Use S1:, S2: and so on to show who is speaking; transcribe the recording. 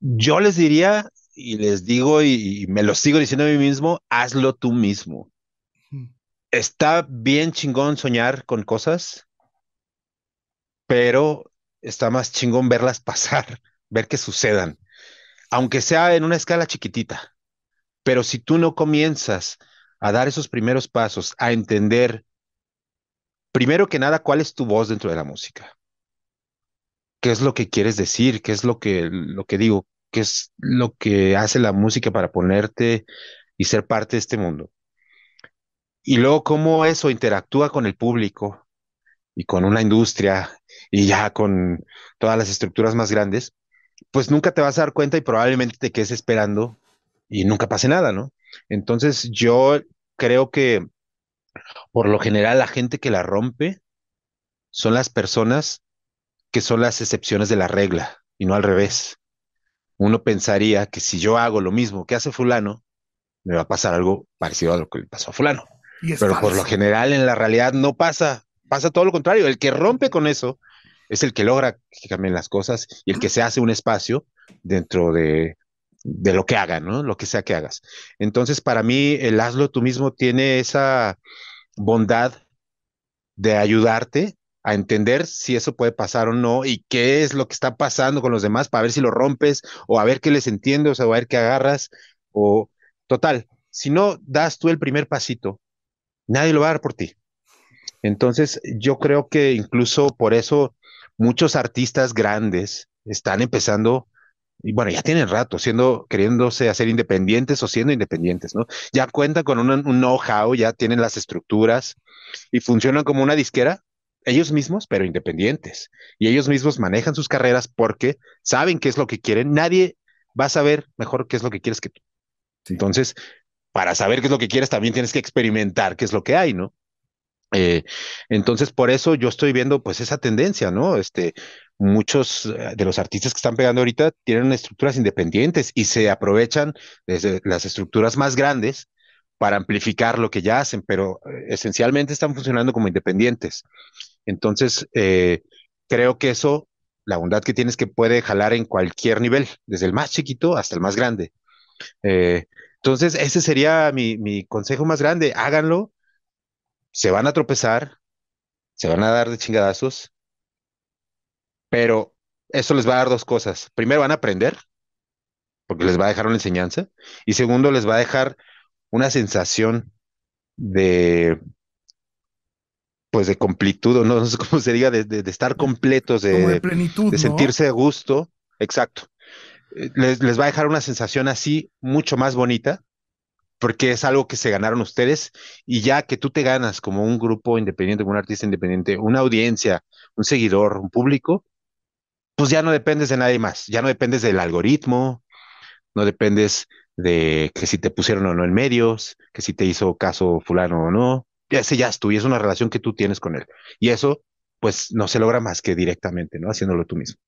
S1: yo les diría y les digo y, me lo sigo diciendo a mí mismo, hazlo tú mismo. Está bien chingón soñar con cosas, pero está más chingón verlas pasar, ver que sucedan, aunque sea en una escala chiquitita. Pero si tú no comienzas a dar esos primeros pasos, a entender, primero que nada, cuál es tu voz dentro de la música qué es lo que quieres decir, qué es lo que, lo que digo, qué es lo que hace la música para ponerte y ser parte de este mundo. Y luego cómo eso interactúa con el público y con una industria y ya con todas las estructuras más grandes, pues nunca te vas a dar cuenta y probablemente te quedes esperando y nunca pase nada, ¿no? Entonces yo creo que por lo general la gente que la rompe son las personas que son las excepciones de la regla y no al revés. Uno pensaría que si yo hago lo mismo que hace fulano, me va a pasar algo parecido a lo que le pasó a fulano. Pero por lo general en la realidad no pasa, pasa todo lo contrario. El que rompe con eso es el que logra que cambien las cosas y el que se hace un espacio dentro de, de lo que haga, ¿no? Lo que sea que hagas. Entonces, para mí, el hazlo tú mismo tiene esa bondad de ayudarte a entender si eso puede pasar o no y qué es lo que está pasando con los demás para ver si lo rompes o a ver qué les entiendes o a ver qué agarras o total, si no das tú el primer pasito, nadie lo va a dar por ti. Entonces, yo creo que incluso por eso muchos artistas grandes están empezando y bueno, ya tienen rato siendo queriéndose hacer independientes o siendo independientes, ¿no? Ya cuentan con un, un know-how, ya tienen las estructuras y funcionan como una disquera, ellos mismos, pero independientes. Y ellos mismos manejan sus carreras porque saben qué es lo que quieren. Nadie va a saber mejor qué es lo que quieres que tú. Entonces, para saber qué es lo que quieres, también tienes que experimentar qué es lo que hay, ¿no? Eh, entonces, por eso yo estoy viendo pues esa tendencia, ¿no? Este, muchos eh, de los artistas que están pegando ahorita tienen estructuras independientes y se aprovechan desde las estructuras más grandes para amplificar lo que ya hacen, pero eh, esencialmente están funcionando como independientes. Entonces, eh, creo que eso, la bondad que tienes que puede jalar en cualquier nivel, desde el más chiquito hasta el más grande. Eh, entonces, ese sería mi, mi, consejo más grande. Háganlo, se van a tropezar, se van a dar de chingadazos, pero eso les va a dar dos cosas. Primero, van a aprender, porque les va a dejar una enseñanza, y segundo, les va a dejar una sensación de pues de completud, o no, no sé cómo se diga, de, estar completos, de, de plenitud, de sentirse a gusto, exacto. Eh, les, les, va a dejar una sensación así mucho más bonita, porque es algo que se ganaron ustedes, y ya que tú te ganas como un grupo independiente, como un artista independiente, una audiencia, un seguidor, un público, pues ya no dependes de nadie más, ya no dependes del algoritmo, no dependes de que si te pusieron o no en medios, que si te hizo caso fulano o no. Ese ya es tú y es una relación que tú tienes con él. Y eso, pues, no se logra más que directamente, ¿no? Haciéndolo tú mismo.